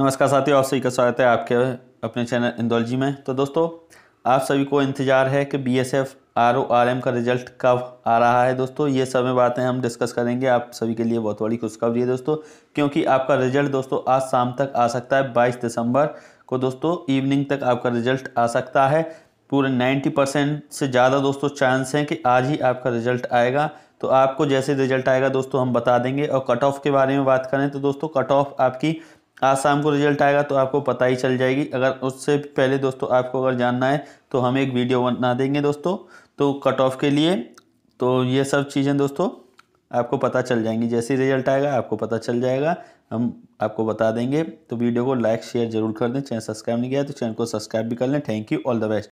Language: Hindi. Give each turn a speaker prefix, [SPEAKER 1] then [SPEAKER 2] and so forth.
[SPEAKER 1] नमस्कार साथियों आप सभी का स्वागत है आपके अपने चैनल इंदोलॉजी में तो दोस्तों आप सभी को इंतज़ार है कि B S F R O R M का रिजल्ट कब आ रहा है दोस्तों ये सभी बातें हम डिस्कस करेंगे आप सभी के लिए बहुत बड़ी खुशखबरी है दोस्तों क्योंकि आपका रिजल्ट दोस्तों आज शाम तक आ सकता है बाईस दिसंबर को दोस्तों इवनिंग तक आपका रिजल्ट आ सकता है पूरे नाइन्टी परसेंट से ज़्यादा दोस्तों चांस हैं कि आज ही आपका रिजल्ट आएगा तो आपको जैसे रिजल्ट आएगा दोस्तों हम बता देंगे और कट ऑफ के बारे में बात करें तो दोस्तों कट ऑफ आपकी आज शाम को रिजल्ट आएगा तो आपको पता ही चल जाएगी अगर उससे पहले दोस्तों आपको अगर जानना है तो हम एक वीडियो बना देंगे दोस्तों तो कट ऑफ के लिए तो ये सब चीज़ें दोस्तों आपको पता चल जाएंगी जैसे ही रिजल्ट आएगा आपको पता चल जाएगा हम आपको बता देंगे तो वीडियो को लाइक शेयर जरूर कर दें चैनल सब्सक्राइब नहीं किया तो चैनल को सब्सक्राइब भी कर लें thank you all the best